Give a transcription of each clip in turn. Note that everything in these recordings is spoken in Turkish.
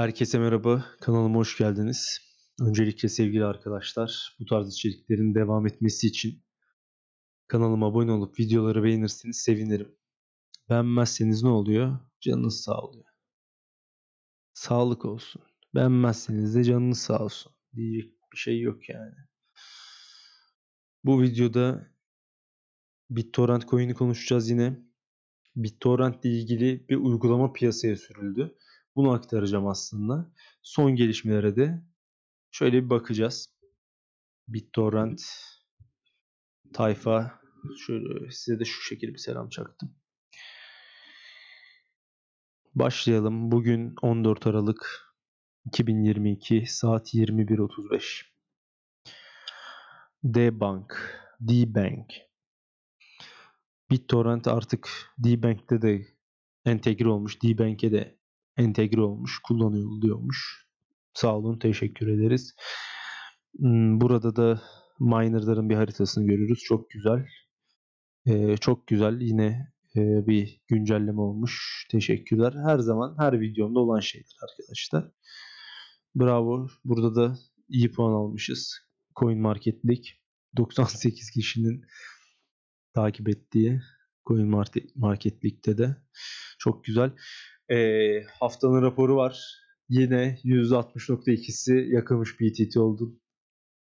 Herkese merhaba, kanalıma hoş geldiniz. Öncelikle sevgili arkadaşlar, bu tarz içeriklerin devam etmesi için kanalıma abone olup videoları beğenirseniz sevinirim. Beğenmezseniz ne oluyor? Canınız sağ oluyor. Sağlık olsun. Beğenmezseniz de canınız sağ olsun. Diyecek bir şey yok yani. Bu videoda BitTorrent coin'i konuşacağız yine. BitTorrent ile ilgili bir uygulama piyasaya sürüldü bunu aktaracağım aslında. Son gelişmelere de şöyle bir bakacağız. BitTorrent tayfa şöyle size de şu şekilde bir selam çaktım. Başlayalım. Bugün 14 Aralık 2022 saat 21.35. D-Bank, D-Bank. BitTorrent artık D-Bank'te de entegre olmuş. D-Bank'e de entegre olmuş, kullanılıyormuş. Sağ olun, teşekkür ederiz. Hmm, burada da minerların bir haritasını görüyoruz. Çok güzel. Ee, çok güzel yine e, bir güncelleme olmuş. Teşekkürler. Her zaman her videomda olan şeydir arkadaşlar. Bravo. Burada da iyi puan almışız. Coin Marketlik 98 kişinin takip ettiği Coin Marketlik'te de çok güzel. E, haftanın raporu var. Yine %60.2'si yakılmış BTT oldun.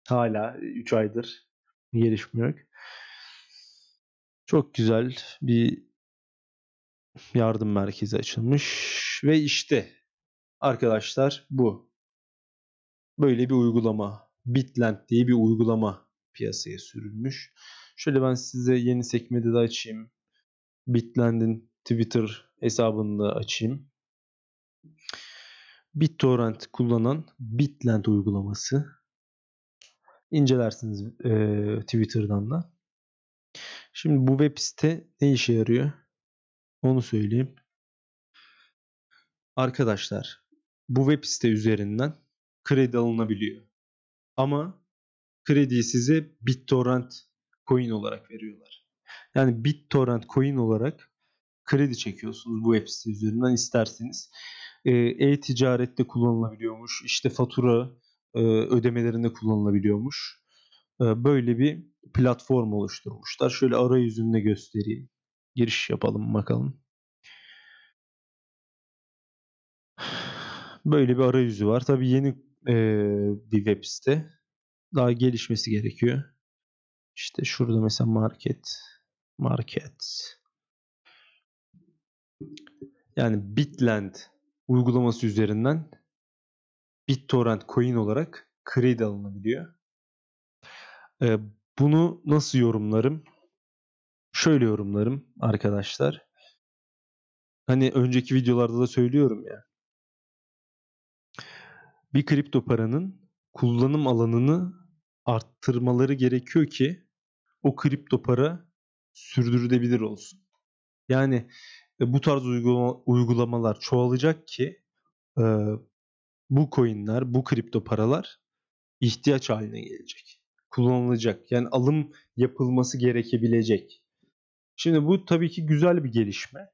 Hala 3 aydır gelişmiyor. Çok güzel bir yardım merkezi açılmış ve işte arkadaşlar bu. Böyle bir uygulama. Bitland diye bir uygulama piyasaya sürülmüş. Şöyle ben size yeni sekmede de açayım. Bitland'in Twitter hesabını da açayım. BitTorrent kullanan Bitland uygulaması. İncelersiniz e, Twitter'dan da. Şimdi bu web site ne işe yarıyor? Onu söyleyeyim. Arkadaşlar bu web site üzerinden kredi alınabiliyor. Ama krediyi size BitTorrent coin olarak veriyorlar. Yani BitTorrent coin olarak kredi çekiyorsunuz bu web sitesi üzerinden isterseniz. Ee, e-ticarette kullanılabiliyormuş. işte fatura e, ödemelerinde kullanılabiliyormuş. Ee, böyle bir platform oluşturmuşlar. Şöyle arayüzünde göstereyim. Giriş yapalım bakalım. Böyle bir arayüzü var. Tabii yeni e, bir web site. Daha gelişmesi gerekiyor. İşte şurada mesela market, market, yani Bitland uygulaması üzerinden BitTorrent coin olarak kredi alınabiliyor. Ee, bunu nasıl yorumlarım? Şöyle yorumlarım arkadaşlar. Hani önceki videolarda da söylüyorum ya. Bir kripto paranın kullanım alanını arttırmaları gerekiyor ki o kripto para sürdürülebilir olsun. Yani bu tarz uygulamalar çoğalacak ki bu coinler, bu kripto paralar ihtiyaç haline gelecek. Kullanılacak. Yani alım yapılması gerekebilecek. Şimdi bu tabii ki güzel bir gelişme.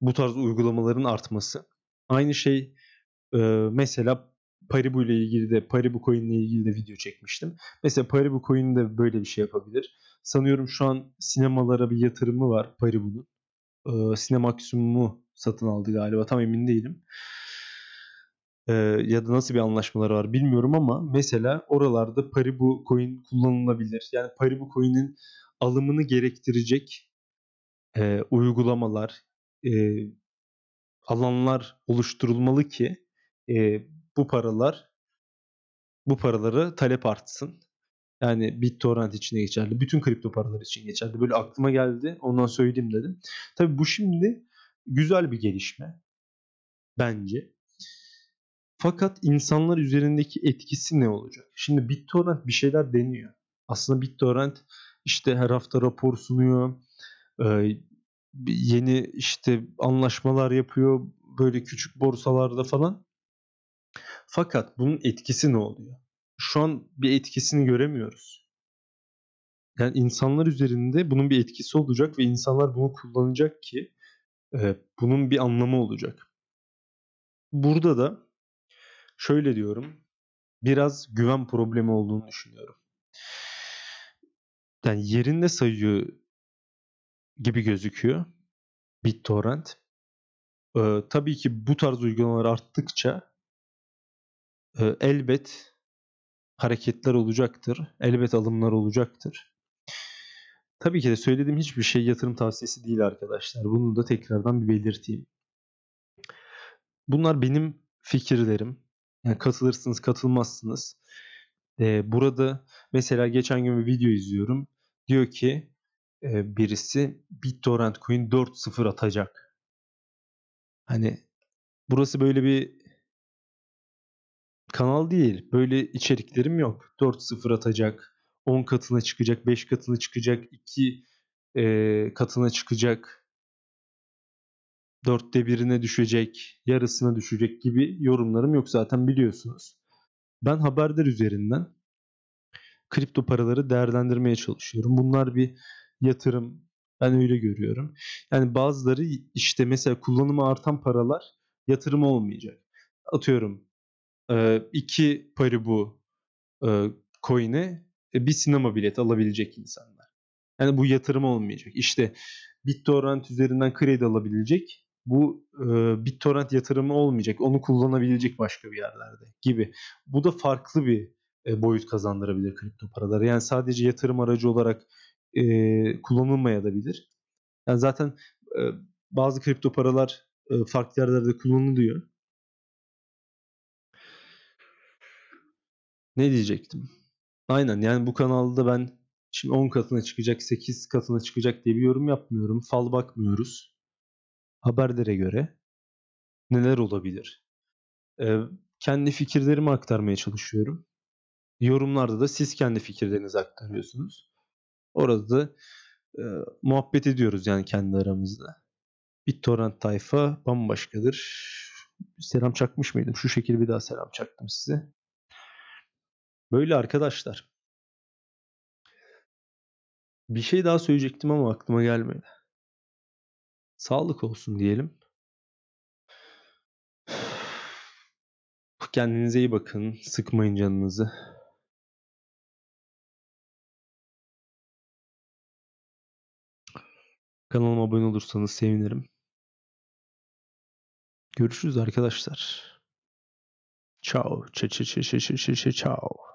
Bu tarz uygulamaların artması. Aynı şey mesela Paribu ile ilgili de Paribu coin ile ilgili de video çekmiştim. Mesela Paribu coin de böyle bir şey yapabilir. Sanıyorum şu an sinemalara bir yatırımı var Paribu'nun e, Cinemaxim'u satın aldı galiba tam emin değilim. E, ya da nasıl bir anlaşmaları var bilmiyorum ama mesela oralarda Paribu coin kullanılabilir. Yani Paribu coin'in alımını gerektirecek e, uygulamalar, e, alanlar oluşturulmalı ki e, bu paralar bu paraları talep artsın. Yani BitTorrent için geçerli. Bütün kripto paralar için geçerli. Böyle aklıma geldi. Ondan söyleyeyim dedim. Tabii bu şimdi güzel bir gelişme. Bence. Fakat insanlar üzerindeki etkisi ne olacak? Şimdi BitTorrent bir şeyler deniyor. Aslında BitTorrent işte her hafta rapor sunuyor. Yeni işte anlaşmalar yapıyor. Böyle küçük borsalarda falan. Fakat bunun etkisi ne oluyor? şu an bir etkisini göremiyoruz. Yani insanlar üzerinde bunun bir etkisi olacak ve insanlar bunu kullanacak ki e, bunun bir anlamı olacak. Burada da şöyle diyorum. Biraz güven problemi olduğunu düşünüyorum. Yani yerinde sayıyor gibi gözüküyor BitTorrent. Ee, tabii ki bu tarz uygulamalar arttıkça e, elbet hareketler olacaktır. Elbet alımlar olacaktır. Tabii ki de söylediğim hiçbir şey yatırım tavsiyesi değil arkadaşlar. Bunu da tekrardan bir belirteyim. Bunlar benim fikirlerim. Yani katılırsınız, katılmazsınız. Ee, burada mesela geçen gün bir video izliyorum. Diyor ki e, birisi BitTorrent Coin 4.0 atacak. Hani burası böyle bir kanal değil. Böyle içeriklerim yok. 4-0 atacak, 10 katına çıkacak, 5 katına çıkacak, 2 e, katına çıkacak, dörtte birine düşecek, yarısına düşecek gibi yorumlarım yok zaten biliyorsunuz. Ben haberler üzerinden kripto paraları değerlendirmeye çalışıyorum. Bunlar bir yatırım. Ben öyle görüyorum. Yani bazıları işte mesela kullanımı artan paralar yatırım olmayacak. Atıyorum e, iki paribu e, coin'e bir sinema bileti alabilecek insanlar. Yani bu yatırım olmayacak. İşte BitTorrent üzerinden kredi alabilecek. Bu e, BitTorrent yatırımı olmayacak. Onu kullanabilecek başka bir yerlerde gibi. Bu da farklı bir e, boyut kazandırabilir kripto paraları. Yani sadece yatırım aracı olarak e, kullanılmayabilir. Yani zaten e, bazı kripto paralar e, farklı yerlerde kullanılıyor. Ne diyecektim? Aynen yani bu kanalda ben şimdi 10 katına çıkacak, 8 katına çıkacak diye bir yorum yapmıyorum. Fal bakmıyoruz. Haberlere göre neler olabilir? Ee, kendi fikirlerimi aktarmaya çalışıyorum. Yorumlarda da siz kendi fikirlerinizi aktarıyorsunuz. Orada da e, muhabbet ediyoruz yani kendi aramızda. BitTorrent tayfa bambaşkadır. Selam çakmış mıydım? Şu şekilde bir daha selam çaktım size. Böyle arkadaşlar. Bir şey daha söyleyecektim ama aklıma gelmedi. Sağlık olsun diyelim. Kendinize iyi bakın. Sıkmayın canınızı. Kanalıma abone olursanız sevinirim. Görüşürüz arkadaşlar. Ciao, ciao, ciao, ciao, ciao, ciao.